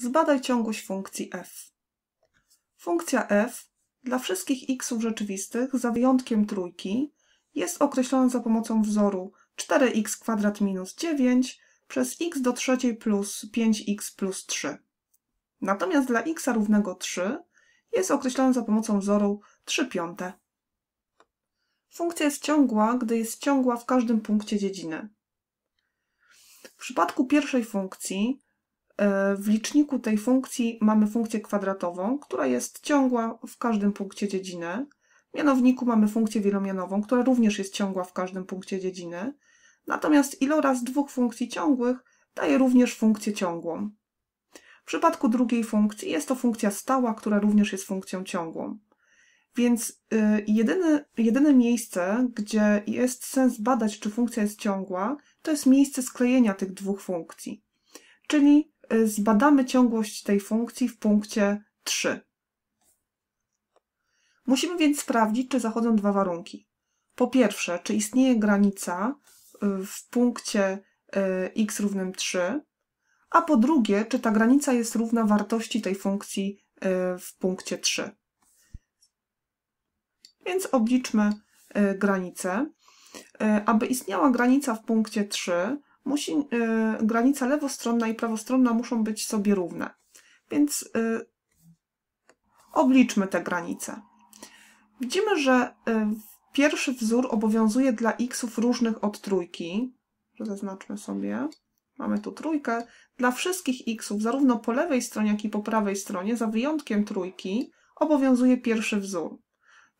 Zbadaj ciągłość funkcji f. Funkcja f dla wszystkich xów rzeczywistych, za wyjątkiem trójki, jest określona za pomocą wzoru 4 x minus 9 przez x do trzeciej plus 5x plus 3. Natomiast dla x równego 3 jest określona za pomocą wzoru 3 piąte. Funkcja jest ciągła, gdy jest ciągła w każdym punkcie dziedziny. W przypadku pierwszej funkcji E, w liczniku tej funkcji mamy funkcję kwadratową, która jest ciągła w każdym punkcie dziedziny. W mianowniku mamy funkcję wielomianową, która również jest ciągła w każdym punkcie dziedziny. Natomiast iloraz dwóch funkcji ciągłych daje również funkcję ciągłą. W przypadku drugiej funkcji jest to funkcja stała, która również jest funkcją ciągłą. Więc y, jedyne, jedyne miejsce, gdzie jest sens badać, czy funkcja jest ciągła, to jest miejsce sklejenia tych dwóch funkcji. Czyli Y, zbadamy ciągłość tej funkcji w punkcie 3. Musimy więc sprawdzić, czy zachodzą dwa warunki. Po pierwsze, czy istnieje granica y, w punkcie y, x równym 3, a po drugie, czy ta granica jest równa wartości tej funkcji w punkcie 3. Więc obliczmy granicę. Aby istniała granica w punkcie 3, musi, y, granica lewostronna i prawostronna muszą być sobie równe. Więc y, obliczmy te granice. Widzimy, że y, pierwszy wzór obowiązuje dla xów różnych od trójki. Zaznaczmy sobie. Mamy tu trójkę. Dla wszystkich xów, zarówno po lewej stronie, jak i po prawej stronie, za wyjątkiem trójki, obowiązuje pierwszy wzór.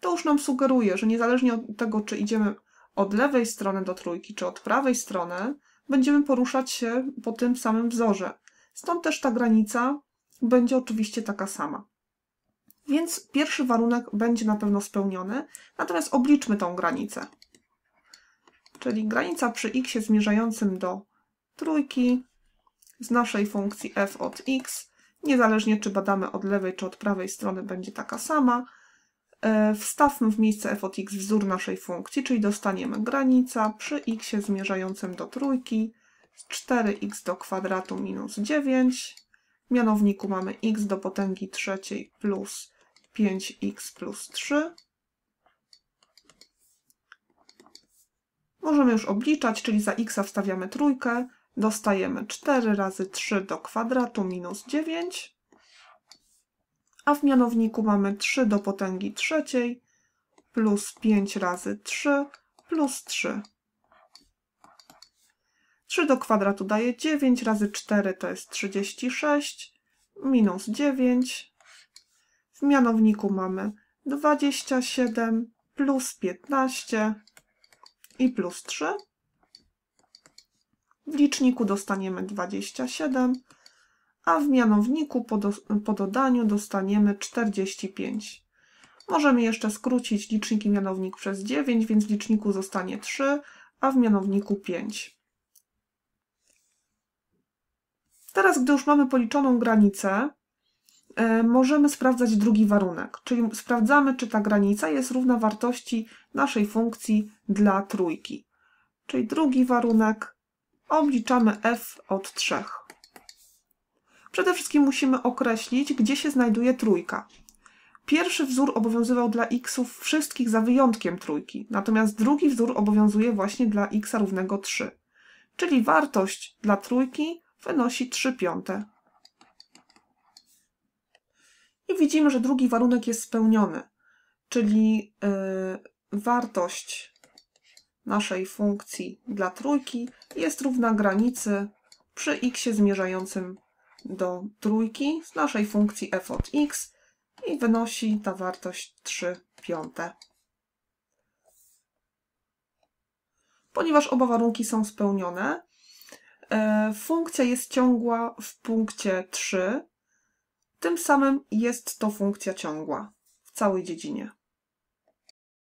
To już nam sugeruje, że niezależnie od tego, czy idziemy od lewej strony do trójki, czy od prawej strony, będziemy poruszać się po tym samym wzorze. Stąd też ta granica będzie oczywiście taka sama. Więc pierwszy warunek będzie na pewno spełniony, natomiast obliczmy tą granicę. Czyli granica przy x zmierzającym do trójki z naszej funkcji f od x, niezależnie czy badamy od lewej czy od prawej strony, będzie taka sama. E, wstawmy w miejsce f od x wzór naszej funkcji, czyli dostaniemy granica przy x zmierzającym do trójki 4x do kwadratu minus 9. W mianowniku mamy x do potęgi trzeciej plus 5x plus 3. Możemy już obliczać, czyli za x wstawiamy trójkę, dostajemy 4 razy 3 do kwadratu minus 9 a w mianowniku mamy 3 do potęgi trzeciej plus 5 razy 3 plus 3. 3 do kwadratu daje 9 razy 4 to jest 36 minus 9. W mianowniku mamy 27 plus 15 i plus 3. W liczniku dostaniemy 27 a w mianowniku po, do, po dodaniu dostaniemy 45. Możemy jeszcze skrócić licznik i mianownik przez 9, więc w liczniku zostanie 3, a w mianowniku 5. Teraz, gdy już mamy policzoną granicę, e, możemy sprawdzać drugi warunek, czyli sprawdzamy, czy ta granica jest równa wartości naszej funkcji dla trójki. Czyli drugi warunek, obliczamy f od 3. Przede wszystkim musimy określić, gdzie się znajduje trójka. Pierwszy wzór obowiązywał dla xów wszystkich za wyjątkiem trójki, natomiast drugi wzór obowiązuje właśnie dla x równego 3, czyli wartość dla trójki wynosi 3 piąte. I widzimy, że drugi warunek jest spełniony, czyli yy, wartość naszej funkcji dla trójki jest równa granicy przy x zmierzającym do trójki z naszej funkcji f od x i wynosi ta wartość 3 piąte. Ponieważ oba warunki są spełnione, e, funkcja jest ciągła w punkcie 3, tym samym jest to funkcja ciągła w całej dziedzinie.